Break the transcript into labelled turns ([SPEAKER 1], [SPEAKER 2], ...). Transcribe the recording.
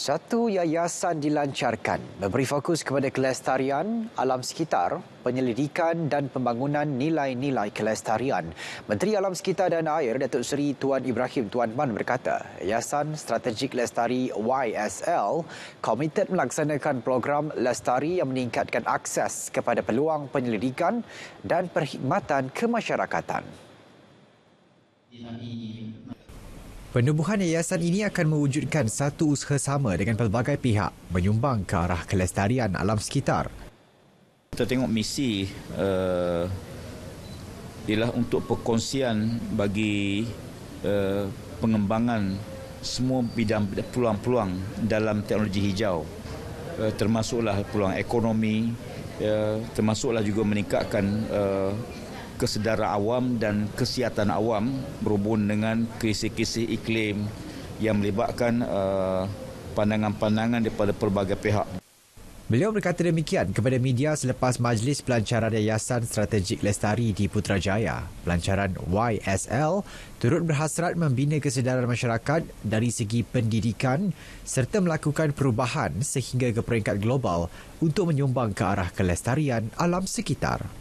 [SPEAKER 1] Satu yayasan dilancarkan memberi fokus kepada kelestarian alam sekitar, penyelidikan dan pembangunan nilai-nilai kelestarian. Menteri Alam Sekitar dan Air Datuk Seri Tuan Ibrahim Tuan Man berkata, Yayasan Strategik Lestari YSL komited melaksanakan program lestari yang meningkatkan akses kepada peluang penyelidikan dan perkhidmatan kemasyarakatan. Penubuhan yayasan ini akan mewujudkan satu usaha sama dengan pelbagai pihak menyumbang ke arah kelestarian alam sekitar.
[SPEAKER 2] Kita tengok misi uh, ialah untuk perkongsian bagi uh, pengembangan semua bidang peluang-peluang dalam teknologi hijau uh, termasuklah peluang ekonomi uh, termasuklah juga meningkatkan uh, kesedaran awam dan kesihatan awam berhubung dengan krisis-krisis iklim yang melibatkan uh, pandangan-pandangan daripada pelbagai pihak.
[SPEAKER 1] Beliau berkata demikian kepada media selepas majlis pelancaran Yayasan Strategik Lestari di Putrajaya. Pelancaran YSL turut berhasrat membina kesedaran masyarakat dari segi pendidikan serta melakukan perubahan sehingga ke peringkat global untuk menyumbang ke arah kelestarian alam sekitar.